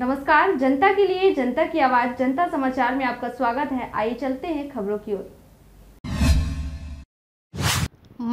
नमस्कार जनता के लिए जनता की आवाज जनता समाचार में आपका स्वागत है आइए चलते हैं खबरों की ओर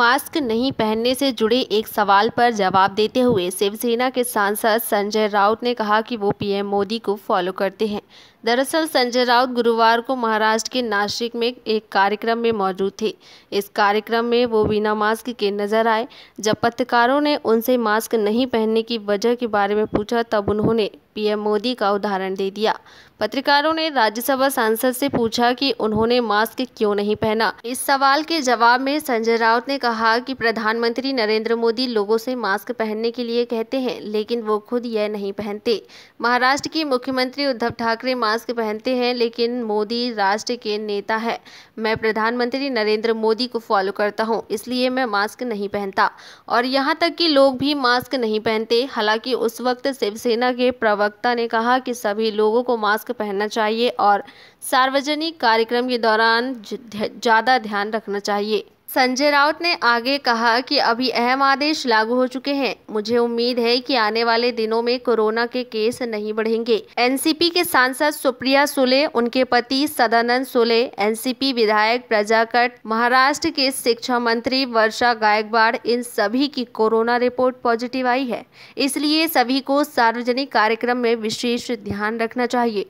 मास्क नहीं पहनने से जुड़े एक सवाल पर जवाब देते हुए शिवसेना के सांसद संजय राउत ने कहा कि वो पीएम मोदी को फॉलो करते हैं दरअसल संजय राउत गुरुवार को महाराष्ट्र के नासिक में एक कार्यक्रम में मौजूद थे इस कार्यक्रम में वो बिना मास्क के नजर आए जब पत्रकारों ने उनसे मास्क नहीं पहनने की वजह के बारे में पूछा तब उन्होंने पीएम मोदी का उदाहरण दे दिया पत्रकारों ने राज्यसभा सांसद से पूछा कि उन्होंने मास्क क्यों नहीं पहना इस सवाल के जवाब में संजय राउत ने कहा कि प्रधानमंत्री नरेंद्र मोदी लोगों से मास्क पहनने के लिए कहते हैं लेकिन वो खुद यह नहीं पहनते महाराष्ट्र की मुख्यमंत्री उद्धव ठाकरे मास्क पहनते हैं लेकिन मोदी राष्ट्र के नेता है मैं प्रधानमंत्री नरेंद्र मोदी को फॉलो करता हूँ इसलिए मैं मास्क नहीं पहनता और यहाँ तक कि लोग भी मास्क नहीं पहनते हालांकि उस वक्त शिवसेना के प्रवक्ता प्रवक्ता ने कहा कि सभी लोगों को मास्क पहनना चाहिए और सार्वजनिक कार्यक्रम के दौरान ज़्यादा ध्यान रखना चाहिए संजय राउत ने आगे कहा कि अभी अहम आदेश लागू हो चुके हैं मुझे उम्मीद है कि आने वाले दिनों में कोरोना के केस नहीं बढ़ेंगे एनसीपी के सांसद सुप्रिया सुले उनके पति सदानंद सुले एनसीपी विधायक प्रजाकट महाराष्ट्र के शिक्षा मंत्री वर्षा गायकवाड़ इन सभी की कोरोना रिपोर्ट पॉजिटिव आई है इसलिए सभी को सार्वजनिक कार्यक्रम में विशेष ध्यान रखना चाहिए